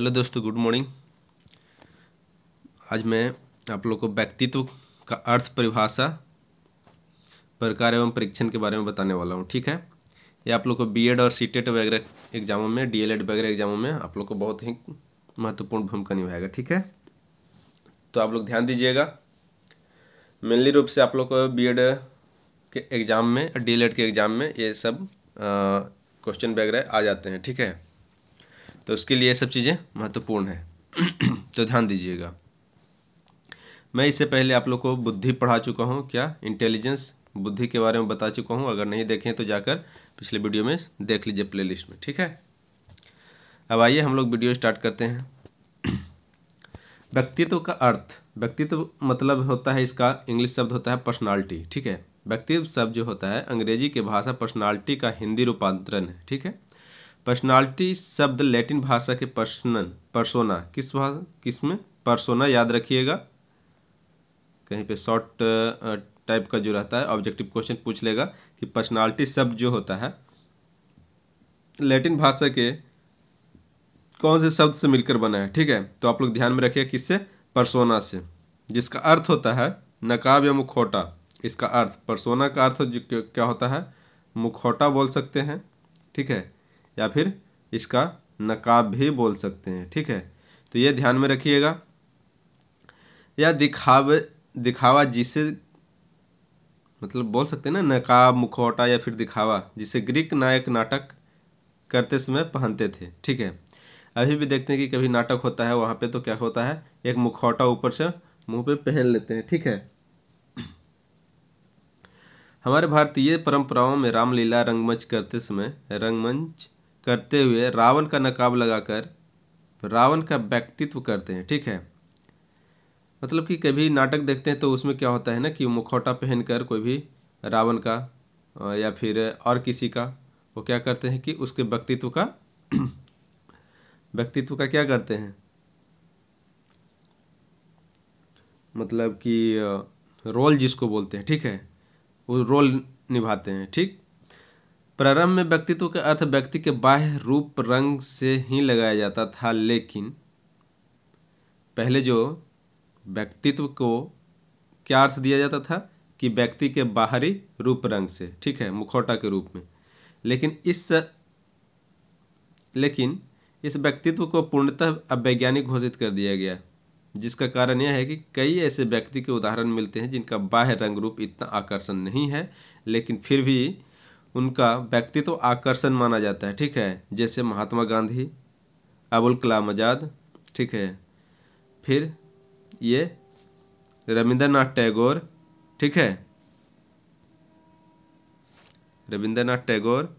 hello दोस्तों good morning आज मैं आप लोग को व्यक्तित्व का अर्थ परिभाषा प्रकार एवं परीक्षण के बारे में बताने वाला हूँ ठीक है ये आप लोग को बीएड और सीटेट e वगैरह एग्जामों में डीएलएड e वगैरह एग्जामों में आप लोग को बहुत ही महत्वपूर्ण भूमिका निभाएगा ठीक है तो आप लोग ध्यान दीजिएगा मेनली रूप से आप लोग को बी के एग्ज़ाम में डी e के एग्ज़ाम में ये सब क्वेश्चन वगैरह आ जाते हैं ठीक है तो उसके लिए सब चीज़ें महत्वपूर्ण है तो ध्यान दीजिएगा मैं इससे पहले आप लोग को बुद्धि पढ़ा चुका हूँ क्या इंटेलिजेंस बुद्धि के बारे में बता चुका हूँ अगर नहीं देखें तो जाकर पिछले वीडियो में देख लीजिए प्लेलिस्ट में ठीक है अब आइए हम लोग वीडियो स्टार्ट करते हैं व्यक्तित्व का अर्थ व्यक्तित्व मतलब होता है इसका इंग्लिश शब्द होता है पर्सनालिटी ठीक है व्यक्तित्व शब्द जो होता है अंग्रेजी के भाषा पर्सनालिटी का हिंदी रूपांतरण है ठीक है पर्सनालिटी शब्द लैटिन भाषा के पर्सनन परसोना किस भाषा किस में परसोना याद रखिएगा कहीं पे शॉर्ट टाइप का जो रहता है ऑब्जेक्टिव क्वेश्चन पूछ लेगा कि पर्सनालिटी शब्द जो होता है लैटिन भाषा के कौन से शब्द से मिलकर बना है ठीक है तो आप लोग ध्यान में रखिए किससे परसोना से जिसका अर्थ होता है नकाब या मुखोटा इसका अर्थ परसोना का अर्थ क्या होता है मुखौटा बोल सकते हैं ठीक है या फिर इसका नकाब भी बोल सकते हैं ठीक है तो ये ध्यान में रखिएगा या दिखावे दिखावा जिसे मतलब बोल सकते हैं ना नकाब मुखौटा या फिर दिखावा जिसे ग्रीक नायक नाटक करते समय पहनते थे ठीक है अभी भी देखते हैं कि कभी नाटक होता है वहाँ पे तो क्या होता है एक मुखौटा ऊपर से मुंह पे पहन लेते हैं ठीक है हमारे भारतीय परंपराओं में रामलीला रंगमंच करते समय रंगमंच करते हुए रावण का नकाब लगाकर रावण का व्यक्तित्व करते हैं ठीक है मतलब कि कभी नाटक देखते हैं तो उसमें क्या होता है ना कि मुखौटा पहनकर कोई भी रावण का या फिर और किसी का वो क्या करते हैं कि उसके व्यक्तित्व का व्यक्तित्व का क्या करते हैं मतलब कि रोल जिसको बोलते हैं ठीक है वो रोल निभाते हैं ठीक प्रारंभ में व्यक्तित्व का अर्थ व्यक्ति के बाह्य रूप रंग से ही लगाया जाता था लेकिन पहले जो व्यक्तित्व को क्या अर्थ दिया जाता था कि व्यक्ति के बाहरी रूप रंग से ठीक है मुखौटा के रूप में लेकिन इस लेकिन इस व्यक्तित्व को पूर्णतः अवैज्ञानिक घोषित कर दिया गया जिसका कारण यह है कि कई ऐसे व्यक्ति के उदाहरण मिलते हैं जिनका बाह्य रंग रूप इतना आकर्षण नहीं है लेकिन फिर भी उनका व्यक्तित्व आकर्षण माना जाता है ठीक है जैसे महात्मा गांधी अबुल कलाम आज़ाद ठीक है फिर ये रविंद्रनाथ टैगोर ठीक है रविंद्रनाथ टैगोर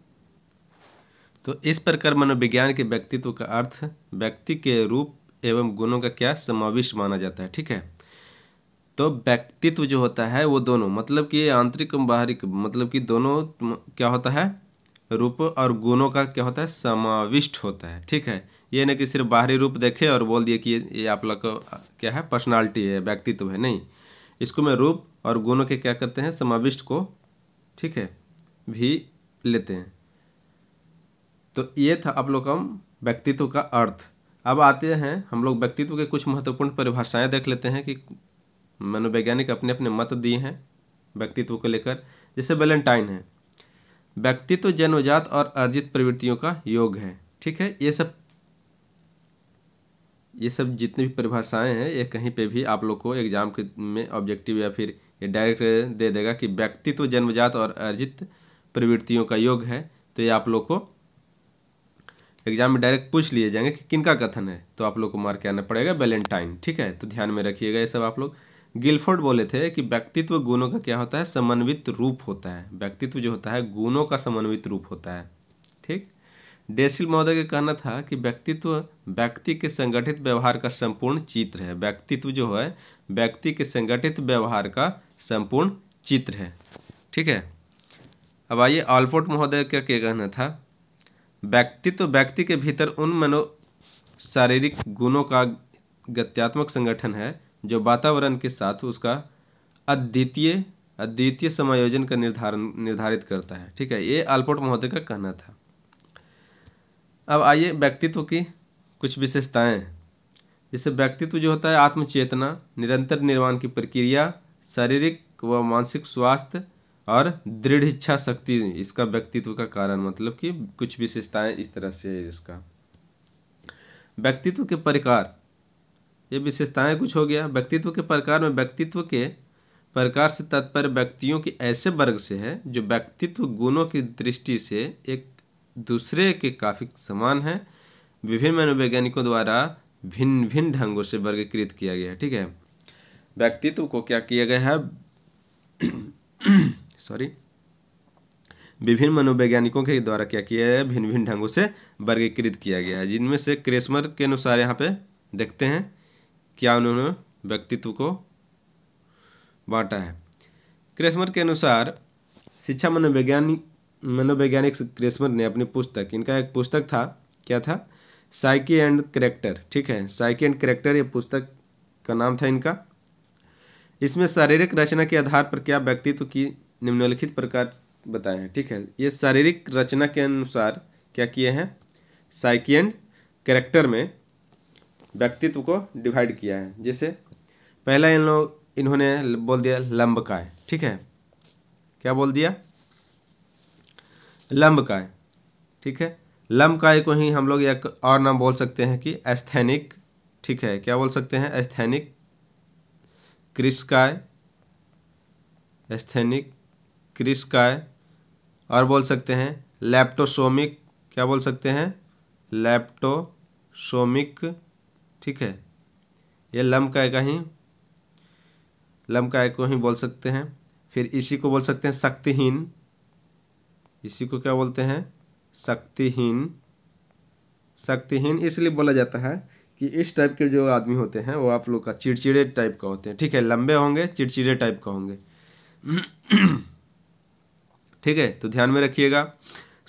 तो इस प्रकार मनोविज्ञान के व्यक्तित्व का अर्थ व्यक्ति के रूप एवं गुणों का क्या समाविष्ट माना जाता है ठीक है तो व्यक्तित्व जो होता है वो दोनों मतलब कि आंतरिक बाहरिक मतलब कि दोनों क्या होता है रूप और गुणों का क्या होता है समाविष्ट होता है ठीक है ये नहीं कि सिर्फ बाहरी रूप देखे और बोल दिए कि ये आप लोग का क्या है पर्सनालिटी है व्यक्तित्व है नहीं इसको मैं रूप और गुणों के क्या करते हैं समाविष्ट को ठीक है भी लेते हैं तो ये था आप लोग का व्यक्तित्व का अर्थ अब आते हैं हम लोग व्यक्तित्व के कुछ महत्वपूर्ण परिभाषाएं देख लेते हैं कि मनोवैज्ञानिक अपने अपने मत दिए हैं व्यक्तित्व को लेकर जैसे वैलेंटाइन है व्यक्तित्व जन्मजात और अर्जित प्रवृत्तियों का योग है ठीक है ये सब ये सब जितनी भी परिभाषाएं हैं ये कहीं पे भी आप लोग को एग्जाम के में ऑब्जेक्टिव या फिर ये डायरेक्ट दे देगा कि व्यक्तित्व जन्मजात और अर्जित प्रवृत्तियों का योग है तो ये आप लोग को एग्जाम में डायरेक्ट पूछ लिए जाएंगे कि किनका कथन है तो आप लोग को मार के आना पड़ेगा वैलेंटाइन ठीक है तो ध्यान में रखिएगा ये सब आप लोग गिलफोर्ड बोले थे कि व्यक्तित्व गुणों का क्या होता है समन्वित रूप होता है व्यक्तित्व जो होता है गुणों का समन्वित रूप होता है ठीक डेसिल महोदय का कहना था कि व्यक्तित्व व्यक्ति के संगठित व्यवहार का संपूर्ण चित्र है व्यक्तित्व जो है व्यक्ति के संगठित व्यवहार का संपूर्ण चित्र है ठीक है अब आइए ऑलफोर्ट महोदय का क्या कहना था व्यक्तित्व व्यक्ति के भीतर उन मनो शारीरिक गुणों का गत्यात्मक संगठन है जो वातावरण के साथ उसका अद्वितीय अद्वितीय समायोजन का निर्धारण निर्धारित करता है ठीक है ये आलपोट महोदय का कहना था अब आइए व्यक्तित्व की कुछ विशेषताएं जैसे व्यक्तित्व जो होता है आत्मचेतना निरंतर निर्माण की प्रक्रिया शारीरिक व मानसिक स्वास्थ्य और दृढ़ इच्छा शक्ति इसका व्यक्तित्व का कारण मतलब कि कुछ विशेषताएं इस तरह से है इसका व्यक्तित्व के प्रकार ये विशेषताएं कुछ हो गया व्यक्तित्व के प्रकार में व्यक्तित्व के प्रकार से तत्पर व्यक्तियों के ऐसे वर्ग से है जो व्यक्तित्व गुणों की दृष्टि से एक दूसरे के काफ़ी समान हैं विभिन्न मनोवैज्ञानिकों द्वारा भिन्न भिन्न ढंगों से वर्गीकृत किया गया है ठीक है व्यक्तित्व को क्या किया गया है सॉरी विभिन्न मनोवैज्ञानिकों के द्वारा क्या किया है भिन्न भिन्न ढंगों से वर्गीकृत किया गया है जिनमें से क्रेशमर के अनुसार यहाँ पे देखते हैं क्या उन्होंने व्यक्तित्व को बांटा है क्रेसमर के अनुसार शिक्षा मनोवैज्ञानिक मनोवैज्ञानिक क्रेसमर ने अपनी पुस्तक इनका एक पुस्तक था क्या था साइकी एंड करेक्टर ठीक है साइकी एंड करेक्टर ये पुस्तक का नाम था इनका इसमें शारीरिक रचना के आधार पर क्या व्यक्तित्व की निम्नलिखित प्रकार बताए हैं ठीक है ये शारीरिक रचना के अनुसार क्या किए हैं साइकी एंड करेक्टर में व्यक्तित्व को डिवाइड किया है जैसे पहला इन लोग इन्होंने बोल दिया लंबकाय ठीक है क्या बोल दिया काय ठीक है लंबकाय को ही हम लोग एक और नाम बोल सकते हैं कि एस्थेनिक ठीक है क्या बोल सकते हैं एस्थेनिक क्रिस्काय एस्थेनिक क्रिस्काय और बोल सकते हैं लैप्टोसोमिक क्या बोल सकते हैं लैप्टोसोमिक ठीक है यह लम्बकाय का ही लम्बकाय को ही बोल सकते हैं फिर इसी को बोल सकते हैं शक्तिहीन इसी को क्या बोलते हैं शक्तिहीन शक्तिहीन इसलिए बोला जाता है कि इस टाइप के जो आदमी होते हैं वो आप लोग का चिड़चिड़े टाइप का होते हैं ठीक है लंबे होंगे चिड़चिड़े टाइप का होंगे ठीक है तो ध्यान में रखिएगा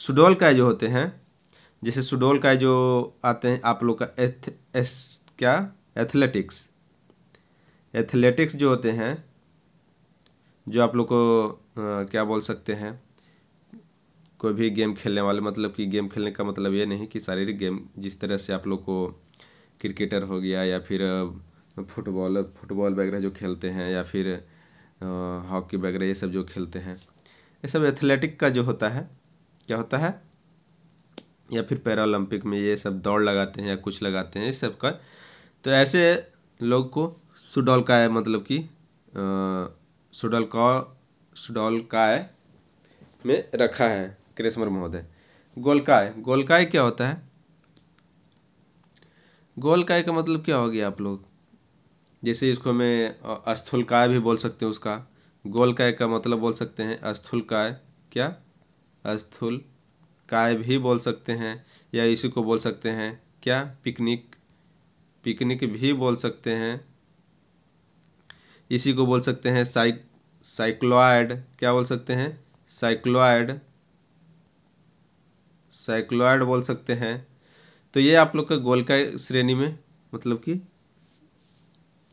सुडोल काय जो होते हैं जैसे सुडोल काय जो आते हैं आप लोग का एथ, एस क्या एथलेटिक्स एथलेटिक्स जो होते हैं जो आप लोग को आ, क्या बोल सकते हैं कोई भी गेम खेलने वाले मतलब कि गेम खेलने का मतलब ये नहीं कि शारीरिक गेम जिस तरह से आप लोग को क्रिकेटर हो गया या फिर फुटबॉल फुटबॉल वगैरह जो खेलते हैं या फिर हॉकी वगैरह ये सब जो खेलते हैं ये सब एथलेटिक का जो होता है क्या होता है या फिर पैरालंपिक में ये सब दौड़ लगाते हैं या कुछ लगाते हैं ये सब का तो ऐसे लोग को सुडोल का है मतलब कि सुडोल का का है में रखा है क्रेशमर महोदय गोलकाय गोलकाय क्या होता है गोलकाय का मतलब क्या हो गया आप लोग जैसे इसको मैं स्थूलकाय भी बोल सकते हैं उसका गोलकाय का मतलब बोल सकते हैं स्थूलकाय क्या स्थूल काय भी बोल सकते हैं या इसी को बोल सकते हैं क्या पिकनिक पिकनिक भी बोल सकते हैं इसी को बोल सकते हैं साइक साइक्लॉयड क्या बोल सकते हैं साइक्लॉयड साइक्लॉयड बोल सकते हैं तो ये आप लोग का गोल का श्रेणी में मतलब कि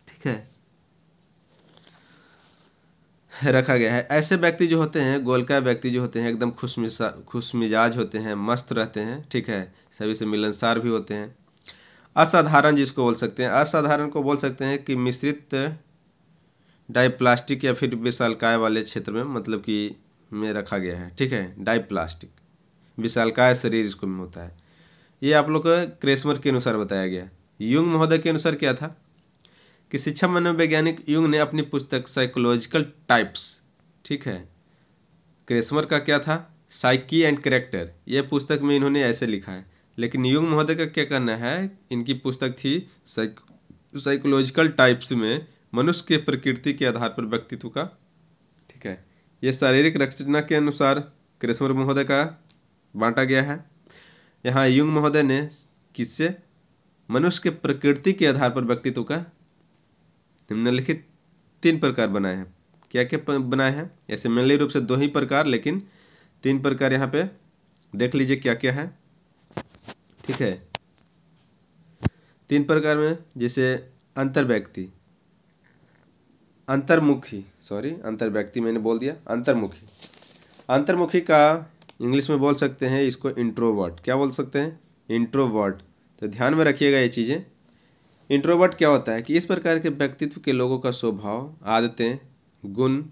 ठीक है रखा गया है ऐसे व्यक्ति जो होते हैं गोलका व्यक्ति जो होते हैं एकदम खुश खुश मिजाज होते हैं मस्त रहते हैं ठीक है सभी से मिलनसार भी होते हैं असाधारण जिसको बोल सकते हैं असाधारण को बोल सकते हैं कि मिश्रित डाइप्लास्टिक या फिर विशालकाय वाले क्षेत्र में मतलब कि में रखा गया है ठीक है डाइप्लास्टिक विशालकाय शरीर इसको में होता है ये आप लोग को क्रेसमर के अनुसार बताया गया युंग महोदय के अनुसार क्या था कि शिक्षा मनोवैज्ञानिक युंग ने अपनी पुस्तक साइकोलॉजिकल टाइप्स ठीक है क्रेसमर का क्या था साइकी एंड करेक्टर यह पुस्तक में इन्होंने ऐसे लिखा है लेकिन युग महोदय का क्या कहना है इनकी पुस्तक थी साइकोलॉजिकल टाइप्स में मनुष्य के प्रकृति के आधार पर व्यक्तित्व का ठीक है यह शारीरिक रचना के अनुसार कृष्ण महोदय का बांटा गया है यहाँ युंग महोदय ने किससे मनुष्य के प्रकृति के आधार पर व्यक्तित्व का निम्नलिखित तीन प्रकार बनाए हैं क्या क्या बनाए हैं ऐसे मेनली रूप से दो ही प्रकार लेकिन तीन प्रकार यहाँ पे देख लीजिए क्या क्या है ठीक है तीन प्रकार में जैसे अंतर व्यक्ति अंतर्मुखी सॉरी अंतर व्यक्ति मैंने बोल दिया अंतर्मुखी अंतर्मुखी का इंग्लिश में बोल सकते हैं इसको इंट्रोवर्ट क्या बोल सकते हैं इंट्रोवर्ट तो ध्यान में रखिएगा ये चीज़ें इंट्रोवर्ट क्या होता है कि इस प्रकार के व्यक्तित्व के लोगों का स्वभाव आदतें गुण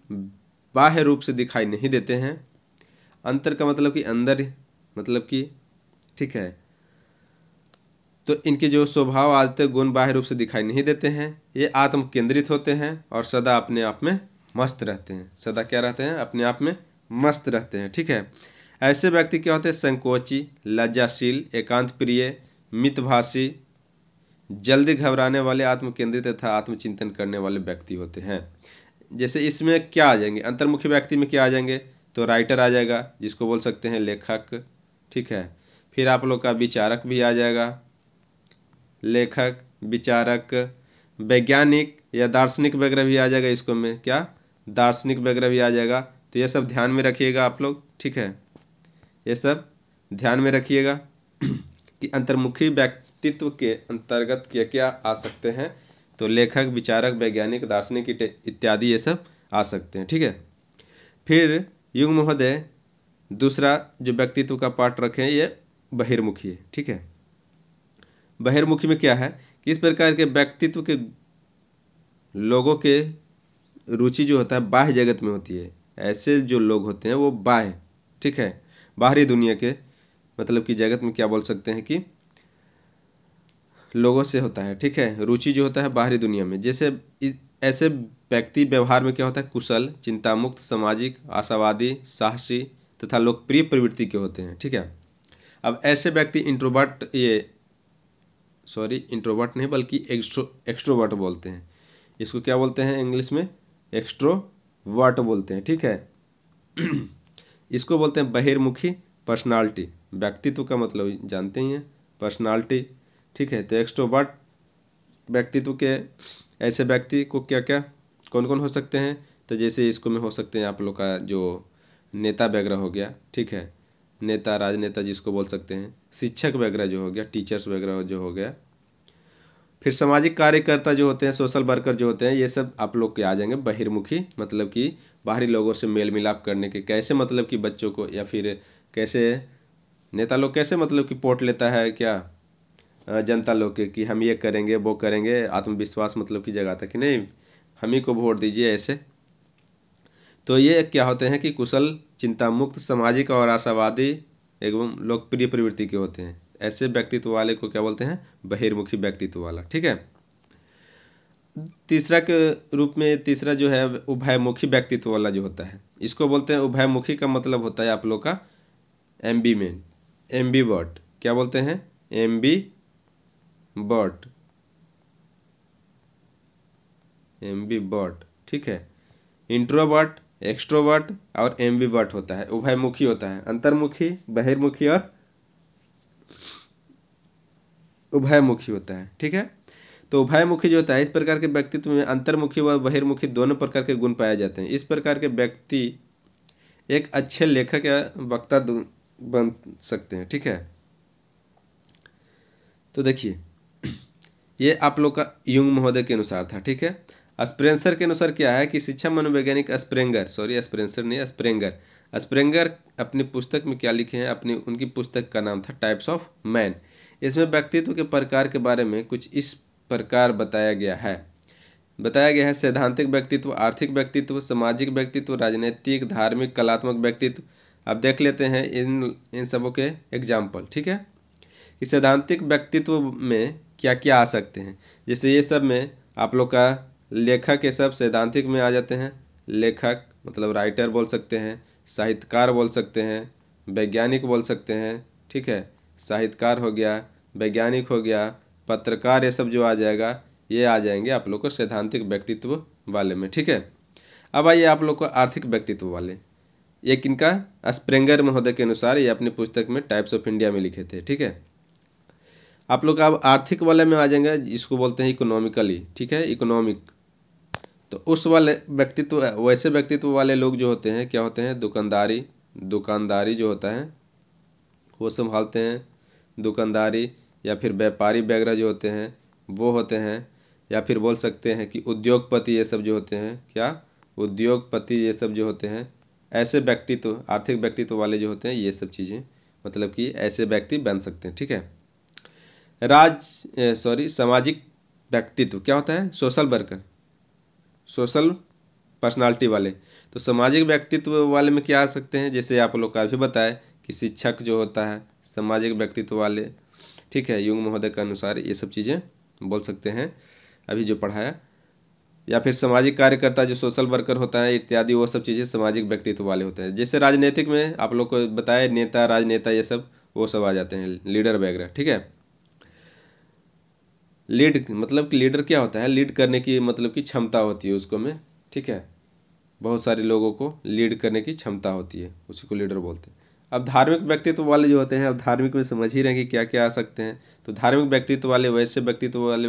बाह्य रूप से दिखाई नहीं देते हैं अंतर का मतलब कि अंदर मतलब कि ठीक है तो इनके जो स्वभाव आदतें गुण बाह्य रूप से दिखाई नहीं देते हैं ये आत्म केंद्रित होते हैं और सदा अपने आप में मस्त रहते हैं सदा क्या रहते हैं अपने आप में मस्त रहते हैं ठीक है ऐसे व्यक्ति क्या होते हैं संकोची लज्जाशील एकांत प्रिय मितभाषी जल्दी घबराने वाले आत्मकेंद्रित तथा आत्मचिंतन करने वाले व्यक्ति होते हैं जैसे इसमें क्या आ जाएंगे अंतर्मुखी व्यक्ति में क्या आ जाएंगे तो राइटर आ जाएगा जिसको बोल सकते हैं लेखक ठीक है फिर आप लोग का विचारक भी आ जाएगा लेखक विचारक वैज्ञानिक या दार्शनिक वगैरह भी आ जाएगा इसको में क्या दार्शनिक वगैरह भी आ जाएगा तो यह सब ध्यान में रखिएगा आप लोग ठीक है ये सब ध्यान में रखिएगा कि अंतर्मुखी व्यक्तित्व के अंतर्गत क्या क्या आ सकते हैं तो लेखक विचारक वैज्ञानिक दार्शनिक इत्यादि ये सब आ सकते हैं ठीक है फिर युग महोदय दूसरा जो व्यक्तित्व का पाठ रखें ये बहिर्मुखी है ठीक है बहिर्मुखी में क्या है कि इस प्रकार के व्यक्तित्व के लोगों के रुचि जो होता है बाह्य जगत में होती है ऐसे जो लोग होते हैं वो बाह्य ठीक है बाहरी दुनिया के मतलब कि जगत में क्या बोल सकते हैं कि लोगों से होता है ठीक है रुचि जो होता है बाहरी दुनिया में जैसे ऐसे व्यक्ति व्यवहार में क्या होता है कुशल चिंतामुक्त सामाजिक आशावादी साहसी तथा लोकप्रिय प्रवृत्ति के होते हैं ठीक है अब ऐसे व्यक्ति इंट्रोबर्ट ये सॉरी इंट्रोवर्ट नहीं बल्कि एक्स्ट्रो एक्स्ट्रोवर्ट बोलते हैं इसको क्या बोलते हैं इंग्लिश में एक्स्ट्रोवर्ट बोलते हैं ठीक है इसको बोलते हैं बहिर्मुखी पर्सनालिटी व्यक्तित्व का मतलब जानते ही हैं पर्सनालिटी ठीक है तो एक्स्ट्रोवर्ट व्यक्तित्व के ऐसे व्यक्ति को क्या क्या कौन कौन हो सकते हैं तो जैसे इसको में हो सकते हैं आप लोग का जो नेता वगैरह हो गया ठीक है नेता राजनेता जिसको बोल सकते हैं शिक्षक वगैरह जो हो गया टीचर्स वगैरह जो हो गया फिर सामाजिक कार्यकर्ता जो होते हैं सोशल वर्कर जो होते हैं ये सब आप लोग के आ जाएंगे बहिर्मुखी मतलब कि बाहरी लोगों से मेल मिलाप करने के कैसे मतलब कि बच्चों को या फिर कैसे नेता लोग कैसे मतलब कि पोट लेता है क्या जनता लोग के कि हम ये करेंगे वो करेंगे आत्मविश्वास मतलब जगह जगाता कि नहीं हम ही को वोट दीजिए ऐसे तो ये क्या होते हैं कि कुशल चिंता मुक्त सामाजिक और आशावादी एवं लोकप्रिय प्रवृत्ति के होते हैं ऐसे व्यक्तित्व वाले को क्या बोलते हैं बहिर्मुखी व्यक्तित्व वाला ठीक है तीसरा के रूप में तीसरा जो है उभयमुखी व्यक्तित्व वाला जो होता है इसको बोलते हैं उभयमुखी का मतलब होता है आप लोग का बी मेन बी वर्ट क्या बोलते हैं बी बर्ट बी बर्ट ठीक है इंट्रोबर्ट एक्स्ट्रोवर्ट और एम्बीवर्ट होता है उभयमुखी होता है अंतर्मुखी बहिर्मुखी और उभयमुखी होता है ठीक है तो उभयमुखी जो होता है इस प्रकार के व्यक्तित्व में अंतर्मुखी व बहिर्मुखी दोनों प्रकार के गुण पाए जाते हैं इस प्रकार के व्यक्ति एक अच्छे लेखक या वक्ता बन सकते हैं ठीक है तो देखिए ये आप लोग का युंग महोदय के अनुसार था ठीक है स्प्रेंसर के अनुसार क्या है कि शिक्षा मनोवैज्ञानिक स्प्रेंगर सॉरी स्प्रेंसर नहीं स्प्रेंगर स्प्रेंगर अपनी पुस्तक में क्या लिखे हैं अपनी उनकी पुस्तक का नाम था टाइप्स ऑफ मैन इसमें व्यक्तित्व के प्रकार के बारे में कुछ इस प्रकार बताया गया है बताया गया है सैद्धांतिक व्यक्तित्व आर्थिक व्यक्तित्व सामाजिक व्यक्तित्व राजनीतिक धार्मिक कलात्मक व्यक्तित्व अब देख लेते हैं इन इन सबों के एग्जाम्पल ठीक है इस सैद्धांतिक व्यक्तित्व में क्या क्या आ सकते हैं जैसे ये सब में आप लोग का लेखक ये सब सैद्धांतिक में आ जाते हैं लेखक मतलब राइटर बोल सकते हैं साहित्यकार बोल सकते हैं वैज्ञानिक बोल सकते हैं ठीक है साहित्यकार हो गया वैज्ञानिक हो गया पत्रकार ये सब जो आ जाएगा ये आ जाएंगे आप लोग को सैद्धांतिक व्यक्तित्व वाले में ठीक है अब आइए आप लोग को आर्थिक व्यक्तित्व वाले ये किनका स्प्रेंगर महोदय के अनुसार ये अपनी पुस्तक में टाइप्स ऑफ इंडिया में लिखे थे ठीक है आप लोग अब आर्थिक वाले में आ जाएंगे जिसको बोलते हैं इकोनॉमिकली ठीक है इकोनॉमिक तो उस वाले व्यक्तित्व वैसे व्यक्तित्व वाले लोग जो होते हैं क्या होते हैं दुकानदारी दुकानदारी जो होता है वो संभालते हैं दुकानदारी या फिर व्यापारी वगैरह जो होते हैं वो होते हैं या फिर बोल सकते हैं कि उद्योगपति ये सब जो होते हैं क्या उद्योगपति ये सब जो होते हैं ऐसे व्यक्तित्व आर्थिक व्यक्तित्व वाले जो होते हैं ये सब चीज़ें मतलब कि ऐसे व्यक्ति बन सकते हैं ठीक है राज सॉरी सामाजिक व्यक्तित्व क्या होता है सोशल वर्कर सोशल पर्सनालिटी वाले तो सामाजिक व्यक्तित्व वाले में क्या आ सकते हैं जैसे आप लोग का भी बताए कि शिक्षक जो होता है सामाजिक व्यक्तित्व वाले ठीक है युग महोदय के अनुसार ये सब चीज़ें बोल सकते हैं अभी जो पढ़ाया या फिर सामाजिक कार्यकर्ता जो सोशल वर्कर होता है इत्यादि वो सब चीज़ें सामाजिक व्यक्तित्व वाले होते हैं जैसे राजनीतिक में आप लोग को बताए नेता राजनेता ये सब वो सब आ जाते हैं लीडर वगैरह ठीक है लीड मतलब कि लीडर क्या होता है लीड करने की मतलब की क्षमता होती है उसको में ठीक है बहुत सारे लोगों को लीड करने की क्षमता होती है उसी को लीडर बोलते हैं अब धार्मिक व्यक्तित्व वाले जो होते हैं अब धार्मिक में समझ ही रहे हैं कि क्या क्या आ सकते हैं तो धार्मिक व्यक्तित्व वाले वैसे व्यक्तित्व वाले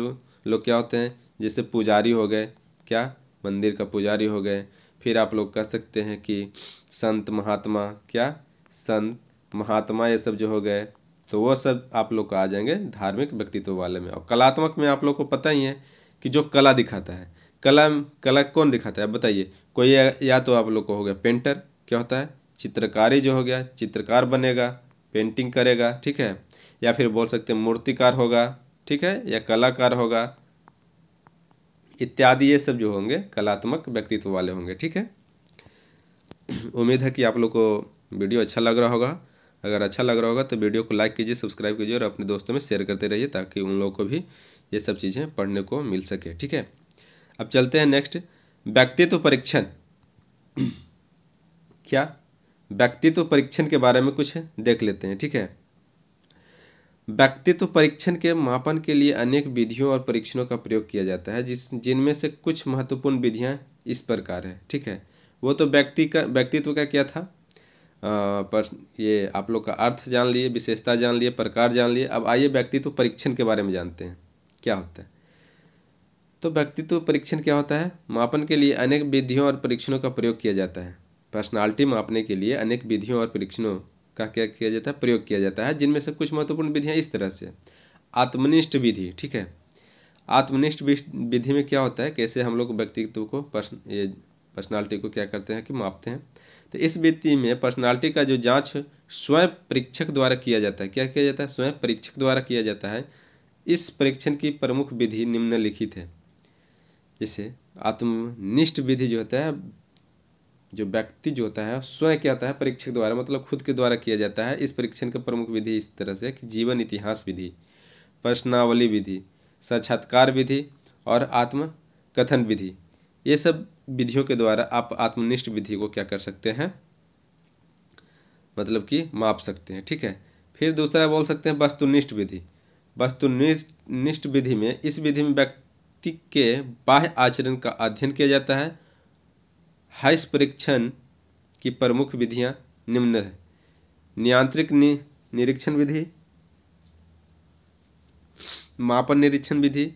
लोग क्या होते हैं जैसे पुजारी हो गए क्या मंदिर का पुजारी हो गए फिर आप लोग कह सकते हैं कि संत महात्मा क्या संत महात्मा ये सब जो हो गए तो वह सब आप लोग को आ जाएंगे धार्मिक व्यक्तित्व वाले में और कलात्मक में आप लोग को पता ही है कि जो कला दिखाता है कला कला कौन दिखाता है बताइए कोई या, या तो आप लोग को हो गया पेंटर क्या होता है चित्रकारी जो हो गया चित्रकार बनेगा पेंटिंग करेगा ठीक है या फिर बोल सकते हैं मूर्तिकार होगा ठीक है या कलाकार होगा इत्यादि ये सब जो होंगे कलात्मक व्यक्तित्व वाले होंगे ठीक है उम्मीद है कि आप लोग को वीडियो अच्छा लग रहा होगा अगर अच्छा लग रहा होगा तो वीडियो को लाइक कीजिए सब्सक्राइब कीजिए और अपने दोस्तों में शेयर करते रहिए ताकि उन लोगों को भी ये सब चीज़ें पढ़ने को मिल सके ठीक है अब चलते हैं नेक्स्ट व्यक्तित्व परीक्षण क्या व्यक्तित्व परीक्षण के बारे में कुछ देख लेते हैं ठीक है व्यक्तित्व परीक्षण के मापन के लिए अनेक विधियों और परीक्षणों का प्रयोग किया जाता है जिस जिनमें से कुछ महत्वपूर्ण विधियाँ इस प्रकार है ठीक है वो तो व्यक्ति का व्यक्तित्व का क्या था पर ये आप लोग का अर्थ जान लिए विशेषता जान लिए प्रकार जान लिए अब आइए व्यक्तित्व परीक्षण के बारे में जानते हैं क्या होता है तो व्यक्तित्व परीक्षण क्या होता है मापन के लिए अनेक विधियों और परीक्षणों का प्रयोग किया जाता है पर्सनालिटी मापने के लिए अनेक विधियों और परीक्षणों का क्या किया जाता है प्रयोग किया जाता है जिनमें से कुछ महत्वपूर्ण विधियाँ इस तरह से आत्मनिष्ठ विधि ठीक है आत्मनिष्ठ विधि में क्या होता है कैसे हम लोग व्यक्तित्व को ये पर्सनालिटी को क्या करते हैं कि मापते हैं तो इस वृत्ति में पर्सनालिटी का जो जांच स्वयं परीक्षक द्वारा किया जाता है क्या किया जाता है स्वयं परीक्षक द्वारा किया जाता है इस परीक्षण की प्रमुख विधि निम्नलिखित है जैसे आत्मनिष्ठ विधि जो होता है जो व्यक्ति जो होता है स्वयं क्या होता है परीक्षक द्वारा मतलब खुद के द्वारा किया जाता है इस परीक्षण का प्रमुख विधि इस तरह से कि जीवन इतिहास विधि प्रश्नावली विधि साक्षात्कार विधि और आत्मकथन विधि ये सब विधियों के द्वारा आप आत्मनिष्ठ विधि को क्या कर सकते हैं मतलब कि माप सकते हैं ठीक है फिर दूसरा बोल सकते हैं वस्तुनिष्ठ विधि वस्तुनिष्ठ विधि में इस विधि में व्यक्ति के बाह्य आचरण का अध्ययन किया जाता है हाइस परीक्षण की प्रमुख विधियां निम्न है नियांत्रिक नि, निरीक्षण विधि मापन निरीक्षण विधि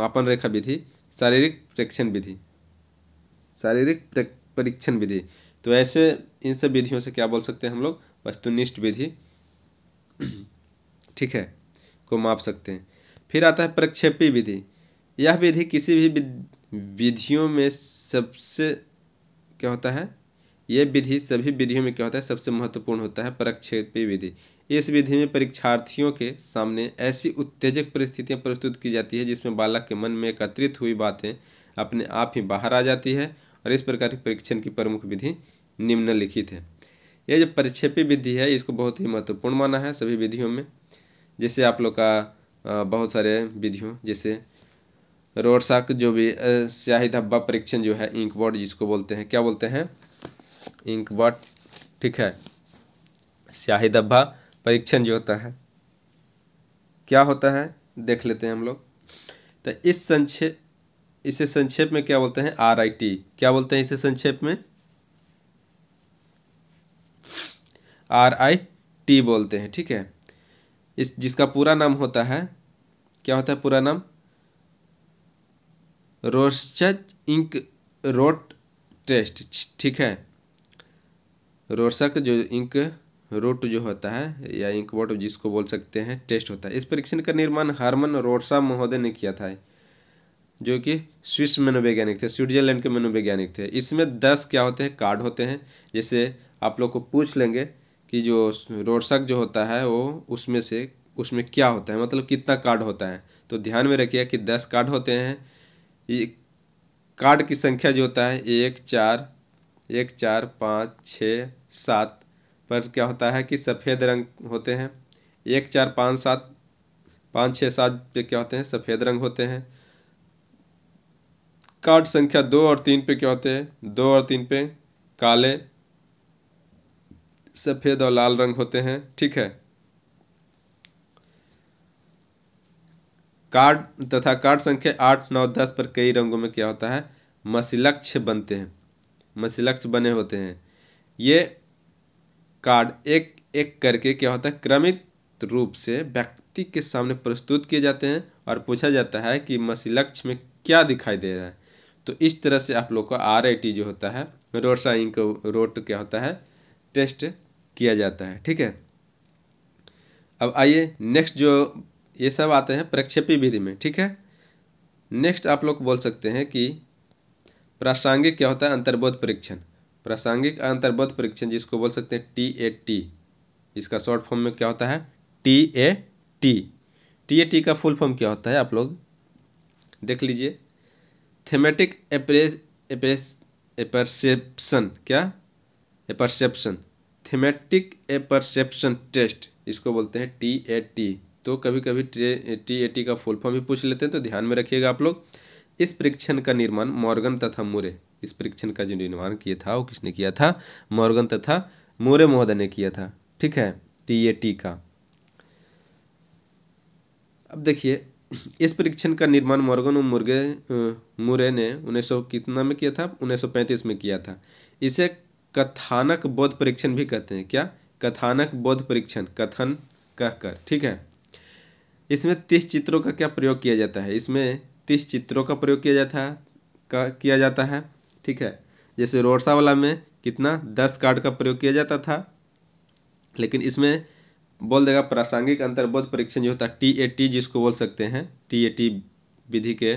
मापन रेखा विधि शारीरिक प्रेक्षण विधि शारीरिक परीक्षण विधि तो ऐसे इन सब विधियों से क्या बोल सकते हैं हम लोग वस्तुनिष्ठ विधि ठीक है को माप सकते हैं फिर आता है प्रक्षेपी विधि यह विधि किसी भी विधियों में सबसे क्या होता है यह विधि सभी विधियों में क्या होता है सबसे महत्वपूर्ण होता है प्रक्षेपी विधि इस विधि में परीक्षार्थियों के सामने ऐसी उत्तेजक परिस्थितियां प्रस्तुत की जाती है जिसमें बालक के मन में एकत्रित हुई बातें अपने आप ही बाहर आ जाती है और इस प्रकार की परीक्षण की प्रमुख विधि निम्नलिखित है यह जो परिक्षेपी विधि है इसको बहुत ही महत्वपूर्ण माना है सभी विधियों में जैसे आप लोग का बहुत सारे विधियों जैसे रोड जो भी स्याही धब्बा परीक्षण जो है इंक बॉट जिसको बोलते हैं क्या बोलते हैं इंक बॉट ठीक है स्याही धब्बा परीक्षण जो होता है क्या होता है देख लेते हैं हम लोग तो इस संक्षेप इसे संक्षेप में क्या बोलते हैं आर आई टी क्या बोलते हैं इसे संक्षेप में आर आई टी बोलते हैं ठीक है इस जिसका पूरा नाम होता है क्या होता है पूरा नाम रोस्च इंक रोट टेस्ट ठीक है रोसक जो इंक रोट जो होता है या इंक वोट जिसको बोल सकते हैं टेस्ट होता है इस परीक्षण का निर्माण हारमन रोडसा महोदय ने किया था जो कि स्विस मनोवैज्ञानिक थे स्विट्जरलैंड के मनोवैज्ञानिक थे इसमें दस क्या होते हैं कार्ड होते हैं जैसे आप लोग को पूछ लेंगे कि जो रोडसक जो होता है वो उसमें से उसमें क्या होता है मतलब कितना कार्ड होता है तो ध्यान में रखिए कि दस कार्ड होते हैं ये कार्ड की संख्या जो होता है एक चार एक चार पाँच छः सात पर क्या होता है कि सफ़ेद रंग होते हैं एक चार पाँच सात पाँच छः सात पे क्या होते हैं सफ़ेद रंग होते हैं कार्ड संख्या दो और तीन पे क्या होते हैं दो और तीन पे काले सफ़ेद और लाल रंग होते हैं ठीक है कार्ड तथा कार्ड संख्या आठ नौ दस पर कई रंगों में क्या होता है मसिलक्ष बनते हैं मसिलक्ष बने होते हैं ये कार्ड एक एक करके क्या होता है क्रमित रूप से व्यक्ति के सामने प्रस्तुत किए जाते हैं और पूछा जाता है कि मसिलक्ष में क्या दिखाई दे रहा है तो इस तरह से आप लोग को आर जो होता है रोड साइन को रोड क्या होता है टेस्ट किया जाता है ठीक है अब आइए नेक्स्ट जो ये सब आते हैं प्रक्षेपी विधि में ठीक है नेक्स्ट आप लोग बोल सकते हैं कि प्रासंगिक क्या होता है अंतर्बोध परीक्षण प्रासंगिक अंतर्बोध परीक्षण जिसको बोल सकते हैं टी ए टी इसका शॉर्ट फॉर्म में क्या होता है T A T T A T का फुल फॉर्म क्या होता है आप लोग देख लीजिए थेमेटिक एपरसेप्शन क्या एपरसेप्शन थेमेटिक एपरसेप्शन टेस्ट इसको बोलते हैं टी ए टी तो कभी कभी टी ए टी का फुल फॉर्म भी पूछ लेते हैं तो ध्यान में रखिएगा आप लोग इस परीक्षण का निर्माण मॉर्गन तथा मूरे इस परीक्षण का जो निर्माण किया था वो किसने किया था मॉर्गन तथा मूरे महोदय ने किया था ठीक है टी ए टी का अब देखिए इस परीक्षण का निर्माण मॉर्गन और मुर्गे मुरे ने उन्नीस सौ कितना में किया था पैंतीस में किया था इसे कथानक बौद्ध परीक्षण भी कहते हैं क्या कथानक बौद्ध परीक्षण कथन कहकर ठीक है इसमें तीस चित्रों का क्या प्रयोग किया जाता है इसमें तीस चित्रों का प्रयोग किया जाता है का किया जाता है ठीक है जैसे रोडसा वाला में कितना दस कार्ड का प्रयोग किया जाता था लेकिन इसमें बोल देगा प्रासंगिक अंतर्बोध परीक्षण जो होता है टी ए टी जिसको बोल सकते हैं टी ए टी विधि के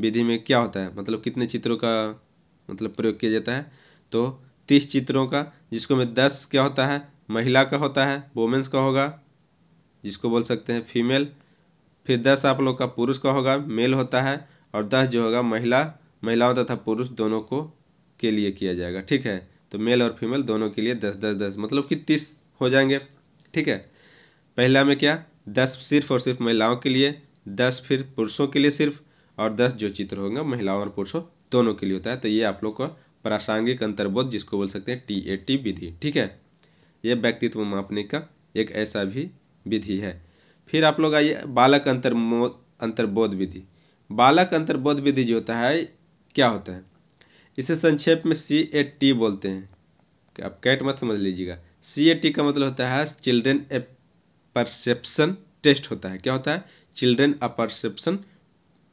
विधि में क्या होता है मतलब कितने चित्रों का मतलब प्रयोग किया जाता है तो तीस चित्रों का जिसको में दस क्या होता है महिला का होता है वोमेंस का होगा जिसको बोल सकते हैं फीमेल फिर दस आप लोग का पुरुष का होगा मेल होता है और दस जो होगा महिला महिलाओं तथा पुरुष दोनों को के लिए किया जाएगा ठीक है तो मेल और फीमेल दोनों के लिए दस दस दस मतलब कि तीस हो जाएंगे ठीक है पहला में क्या दस सिर्फ और सिर्फ महिलाओं के लिए दस फिर पुरुषों के लिए सिर्फ और दस जो चित्र होंगे महिलाओं और पुरुषों दोनों के लिए होता है तो ये आप लोग का प्रासंगिक अंतर्बोध जिसको बोल सकते हैं टी ए टी विधि ठीक है यह व्यक्तित्व मापने का एक ऐसा भी विधि है फिर आप लोग आइए बालक अंतर्मो अंतर्बोध विधि बालक अंतर्बोध विधि जो होता है क्या होता है इसे संक्षेप में सी ए टी बोलते हैं आप कैट मत समझ लीजिएगा सी ए टी का मतलब होता है चिल्ड्रेन परसेप्शन टेस्ट होता है क्या होता है चिल्ड्रेन अ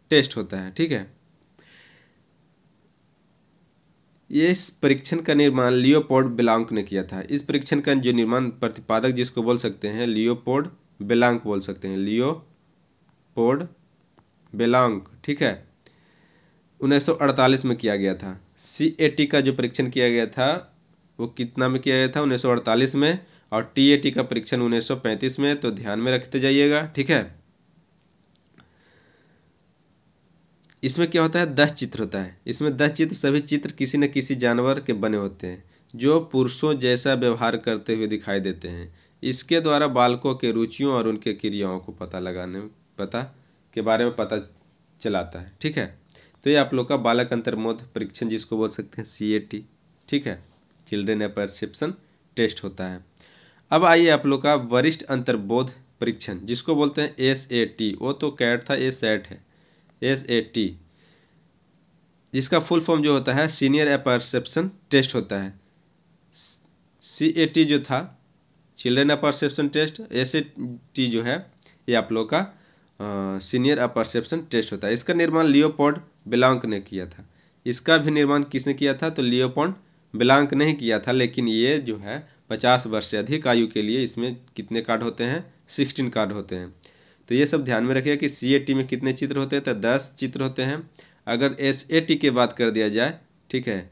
टेस्ट होता है ठीक है ये इस परीक्षण का निर्माण लियोपोर्ड बेलांक ने किया था इस परीक्षण का जो निर्माण प्रतिपादक जिसको बोल सकते हैं लियोपोर्ड बेलांक बोल सकते हैं लियो पोर्ड बेलांक ठीक है 1948 में किया गया था सी का जो परीक्षण किया गया था वो कितना में किया गया था 1948 में और टी का परीक्षण 1935 में तो ध्यान में रखते जाइएगा ठीक है इसमें क्या होता है दस चित्र होता है इसमें दस चित्र सभी चित्र किसी न किसी जानवर के बने होते हैं जो पुरुषों जैसा व्यवहार करते हुए दिखाई देते हैं इसके द्वारा बालकों के रुचियों और उनके क्रियाओं को पता लगाने पता के बारे में पता चलाता है ठीक है तो ये आप लोग का बालक अंतर्मोध परीक्षण जिसको बोल सकते हैं सी ठीक है चिल्ड्रेन ए परसेप्शन टेस्ट होता है अब आइए आप लोग का वरिष्ठ अंतर्बोध परीक्षण जिसको बोलते हैं एस ए टी वो तो कैट था ए सेट है एस ए टी जिसका फुल फॉर्म जो होता है सीनियर अपरसेप्शन टेस्ट होता है सी ए टी जो था children apperception test S A T जो है ये आप लोग का सीनियर अपरसेप्शन टेस्ट होता है इसका निर्माण लियोपोर्ड बिलोंग ने किया था इसका भी निर्माण किसने किया था तो लियोपोल्ड बिलोंग नहीं किया था लेकिन ये जो है पचास वर्ष से अधिक आयु के लिए इसमें कितने कार्ड होते हैं सिक्सटीन कार्ड होते हैं तो ये सब ध्यान में रखिएगा कि सी में कितने चित्र होते हैं तो दस चित्र होते हैं अगर एस की बात कर दिया जाए ठीक है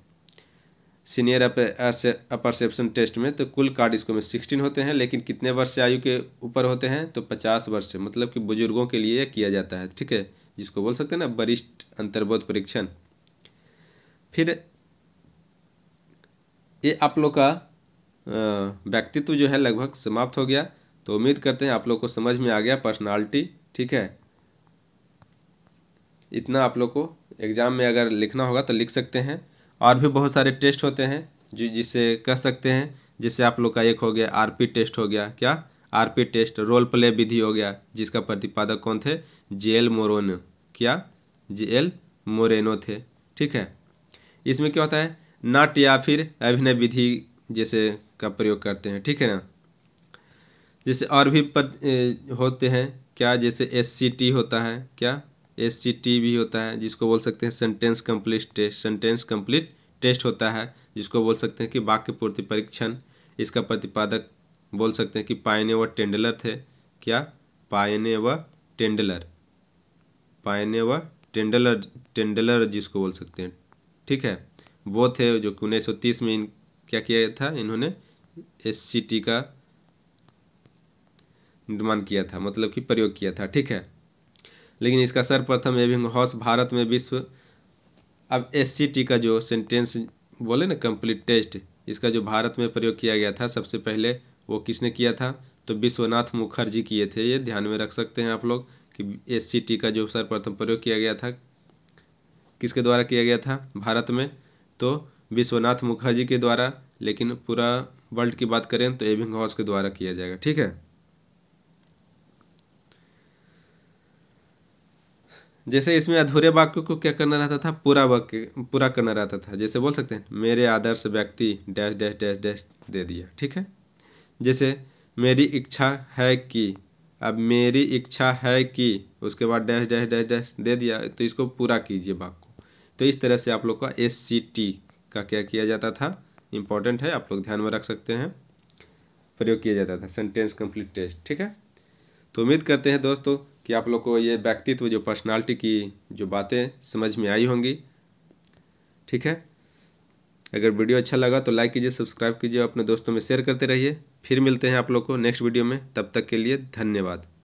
सीनियर अपरसेप्शन टेस्ट में तो कुल कार्ड इसको में सिक्सटीन होते हैं लेकिन कितने वर्ष से आयु के ऊपर होते हैं तो पचास वर्ष से मतलब कि बुजुर्गों के लिए किया जाता है ठीक है जिसको बोल सकते हैं ना वरिष्ठ अंतर्बोध परीक्षण फिर ये आप लोग का व्यक्तित्व जो है लगभग समाप्त हो गया तो उम्मीद करते हैं आप लोग को समझ में आ गया पर्सनालिटी ठीक है इतना आप लोग को एग्ज़ाम में अगर लिखना होगा तो लिख सकते हैं और भी बहुत सारे टेस्ट होते हैं जो जिसे कह सकते हैं जैसे आप लोग का एक हो गया आरपी टेस्ट हो गया क्या आरपी टेस्ट रोल प्ले विधि हो गया जिसका प्रतिपादक कौन थे जे एल क्या जे एल मोरेनो थे ठीक है इसमें क्या होता है नाट या फिर अभिनय विधि जैसे का प्रयोग करते हैं ठीक है ना जैसे और भी पद होते हैं क्या जैसे एस सी टी होता है क्या एस सी टी भी होता है जिसको बोल सकते हैं sentence complete test sentence complete test होता है जिसको बोल सकते हैं कि वाक्य पूर्ति परीक्षण इसका प्रतिपादक बोल सकते हैं कि पायने व टेंडलर थे क्या पायने व टेंडलर पायने व टेंडलर टेंडलर जिसको बोल सकते हैं ठीक है वो थे जो उन्नीस सौ तीस में इन क्या किया था इन्होंने एस का निर्माण किया था मतलब कि प्रयोग किया था ठीक है लेकिन इसका सर्वप्रथम एविंग हॉस भारत में विश्व अब एस का जो सेंटेंस बोले ना कंप्लीट टेस्ट इसका जो भारत में प्रयोग किया गया था सबसे पहले वो किसने किया था तो विश्वनाथ मुखर्जी किए थे ये ध्यान में रख सकते हैं आप लोग कि एस का जो सर्वप्रथम प्रयोग किया गया था किसके द्वारा किया गया था भारत में तो विश्वनाथ मुखर्जी के द्वारा लेकिन पूरा वर्ल्ड की बात करें तो एविंग हाउस के द्वारा किया जाएगा ठीक है जैसे इसमें अधूरे वाक्य को क्या करना रहता था पूरा वाक्य पूरा करना रहता था जैसे बोल सकते हैं मेरे आदर्श व्यक्ति डैश डैश डैश डैश दे दिया ठीक है जैसे मेरी इच्छा है कि अब मेरी इच्छा है कि उसके बाद डैश डैश डैश डैश दे दिया तो इसको पूरा कीजिए वाक्य को तो इस तरह से आप लोग का एस सी टी का क्या किया जाता था इम्पॉर्टेंट है आप लोग ध्यान में रख सकते हैं प्रयोग किया जाता था सेंटेंस कंप्लीट टेस्ट ठीक है तो उम्मीद करते हैं दोस्तों कि आप लोग को ये व्यक्तित्व जो पर्सनालिटी की जो बातें समझ में आई होंगी ठीक है अगर वीडियो अच्छा लगा तो लाइक कीजिए सब्सक्राइब कीजिए अपने दोस्तों में शेयर करते रहिए फिर मिलते हैं आप लोग को नेक्स्ट वीडियो में तब तक के लिए धन्यवाद